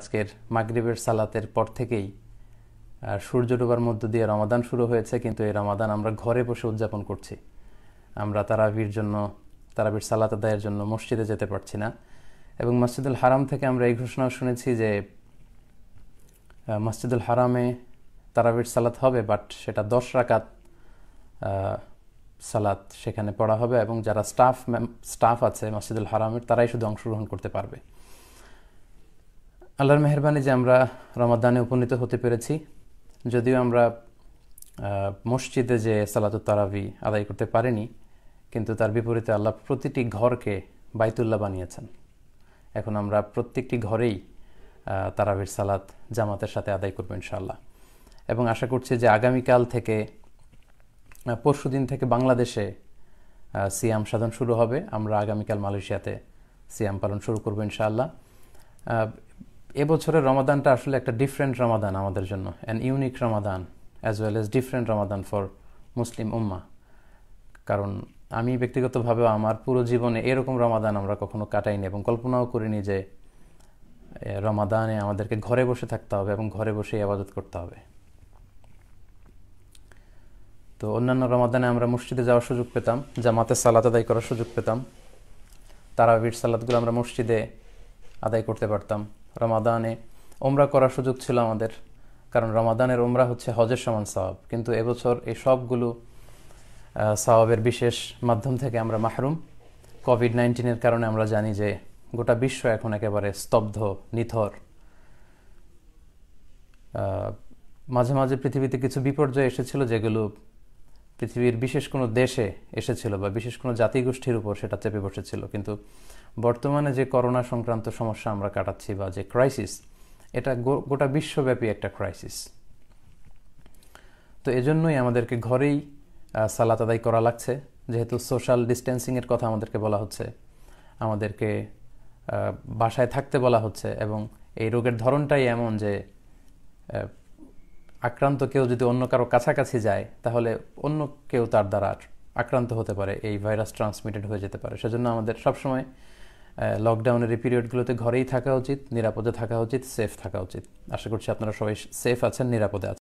আজকের মাগরীবের সালাতের পর থেকেই সূর্য ডোবার মধ্য দিয়ে রমাদান শুরু হয়েছে কিন্তু এই রমাদান আমরা ঘরে বসে উদযাপন করছি আমরা তারাবির জন্য তারাবির সালাত আদায়ের জন্য মসজিদে যেতে পারছি না এবং মসজিদুল হারাম থেকে আমরা এই ঘোষণাও শুনেছি যে মসজিদুল হারামে তারাবির সালাত হবে বাট সেটা দশ রাকাত সালাত সেখানে পড়া হবে এবং যারা স্টাফ স্টাফ আছে মসজিদুল হারামের তারাই শুধু অংশগ্রহণ করতে পারবে আল্লাহর মেহরবানি যে আমরা রমাদানে উপনীত হতে পেরেছি যদিও আমরা মসজিদে যে সালাত তারাবি আদায় করতে পারিনি কিন্তু তার বিপরীতে আল্লাহ প্রতিটি ঘরকে বাইতুল্লাহ বানিয়েছেন এখন আমরা প্রত্যেকটি ঘরেই তারাবির সালাত জামাতের সাথে আদায় করবো ইনশাল্লাহ এবং আশা করছি যে আগামীকাল থেকে পরশু দিন থেকে বাংলাদেশে সিয়াম সাধন শুরু হবে আমরা আগামীকাল মালয়েশিয়াতে সিয়াম পালন শুরু করবো ইনশাআল্লাহ এবছরের রমাদানটা আসলে একটা ডিফারেন্ট রমাদান আমাদের জন্য an unique Ramadan as well as different Ramadan for Muslim ummah কারণ আমি ব্যক্তিগতভাবে আমার পুরো জীবনে এরকম রমাদান আমরা কখনো কাটাইনি এবং কল্পনাও করিনি যে রমাদানে আমাদেরকে ঘরে বসে থাকতে হবে এবং ঘরে বসে আবাদত করতে হবে তো অন্যান্য রমাদানে আমরা মসজিদে যাওয়ার সুযোগ পেতাম জামাতে সালাত আদায় করার সুযোগ পেতাম তারাবির সালাদগুলো আমরা মসজিদে আদায় করতে পারতাম রমাদানে ওমরা করার সুযোগ ছিল আমাদের কারণ রমাদানের ওমরা হচ্ছে হজের সমান সাহাব কিন্তু এবছর এই সবগুলো সাহাবের বিশেষ মাধ্যম থেকে আমরা মাহরুম কোভিড নাইন্টিনের কারণে আমরা জানি যে গোটা বিশ্ব এখন একেবারে স্তব্ধ নিথর মাঝে মাঝে পৃথিবীতে কিছু বিপর্যয় এসেছিল যেগুলো পৃথিবীর বিশেষ কোনো দেশে এসেছিল বা বিশেষ কোনো জাতিগোষ্ঠীর উপর সেটা চেপে বসেছিল কিন্তু বর্তমানে যে করোনা সংক্রান্ত সমস্যা আমরা কাটাচ্ছি বা যে ক্রাইসিস এটা গোটা বিশ্বব্যাপী একটা ক্রাইসিস তো এজন্যই আমাদেরকে ঘরেই সালাত আদায় করা লাগছে যেহেতু সোশ্যাল ডিস্টেন্সিংয়ের কথা আমাদেরকে বলা হচ্ছে আমাদেরকে বাসায় থাকতে বলা হচ্ছে এবং এই রোগের ধরনটাই এমন যে আক্রান্ত কেউ যদি অন্য কারো কাছাকাছি যায় তাহলে অন্য কেউ তার দ্বারা আক্রান্ত হতে পারে এই ভাইরাস ট্রান্সমিটেড হয়ে যেতে পারে সেজন্য আমাদের সবসময় লকডাউনের এই পিরিয়ডগুলোতে ঘরেই থাকা উচিত নিরাপদে থাকা উচিত সেফ থাকা উচিত আশা করছি আপনারা সবাই সেফ আছেন নিরাপদে আছেন